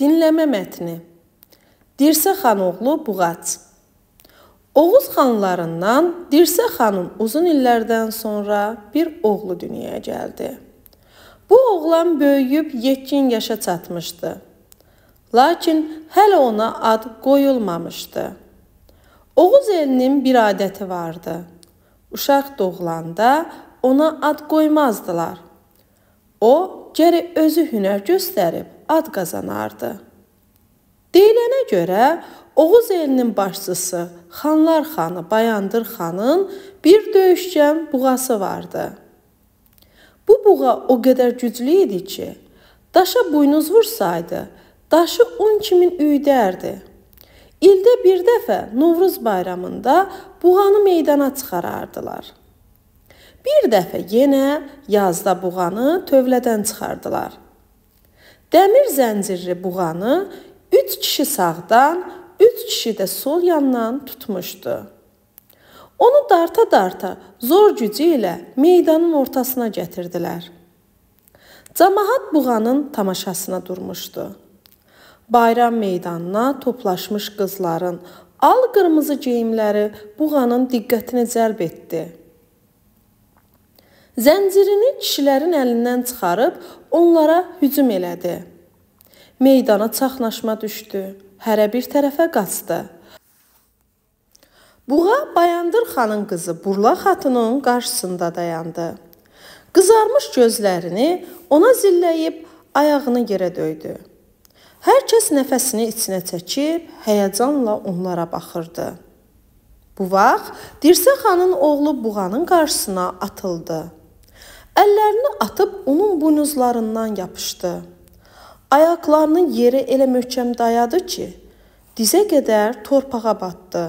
Dinləmə mətni. Dirsə xanoğlu Buğac. Oğuz xanlarından Dirsə xanım uzun illərdən sonra bir oğlu dünyaya gəldi. Bu oğlan böyüyüb 7 yaşa çatmışdı. Lakin hələ ona ad qoyulmamışdı. Oğuz elinin bir adəti vardı. Uşaq doğulanda ona ad qoymazdılar. O gərək özü hünər göstərib ad qazanardı. Deyilənə görə Oğuz elinin başçısı Xanlar xanı Bayandır xanın bir döyüşcəm buğası vardı. Bu buğa o qədər güclü idi ki, daşa buynuz vursaydı, daşı un kimin üyüdərdi. İldə bir dəfə Novruz bayramında buğanı meydana çıxarardılar. Bir dəfə yenə yazda buğanı tövlədən çıxardılar. Dəmir zəncirli buğanı üç kişi sağdan, üç kişi də sol yandan tutmuşdu. Onu darta-darta zor gücü ilə meydanın ortasına gətirdilər. Camaat buğanın tamaşasına durmuşdu. Bayram meydanına toplaşmış qızların al qırmızı geyimləri buğanın diqqətini cəlb etdi. Zəncirini kişilərin əlindən çıxarıb onlara hücum elədi. Meydana çaxnaşma düşdü. Hərə bir tərəfə qaçdı. Buğa Bayandır xanın qızı Burla xatının qarşısında dayandı. Qızarmış gözlərini ona zilləyib ayağını yerə döydü. Hər kəs nəfəsini içinə çəkib həyəcanla onlara baxırdı. Bu vaxt Dirsə xanın oğlu buğanın qarşısına atıldı. Əllərini atıb onun buynuzlarından yapışdı. Ayaqlarını yerə elə möhkəm dayadı ki, dizə qədər torpağa batdı.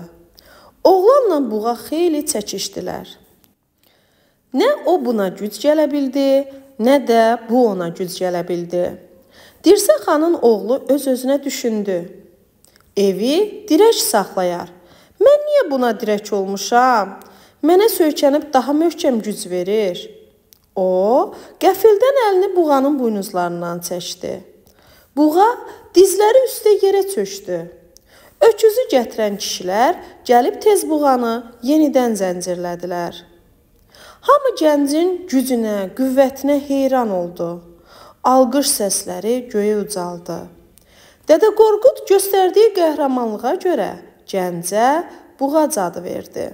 Oğlanla buğa xeyli çəkişdilər. Nə o buna güc gələ bildi, nə də bu ona güc gələ bildi. Dirsə xanın oğlu öz-özünə düşündü. Evi dirək saxlayar. Mən niyə buna dirək olmuşam? Mənə söykənib daha möhkəm güc verir.'' O qəfildən əlini buğanın buynuzlarından çəkdi. Buğa dizləri üstə yerə çökdü. Öküzü gətirən kişilər gəlib tez buğanı yenidən zəncirlədilər. Hamı gəncin gücünə, qüvvətinə heyran oldu. Alqış səsləri göyə ucaldı. Dədə Qorqud göstərdiyi qəhrəmanlığa görə gəncə buğac adı verdi.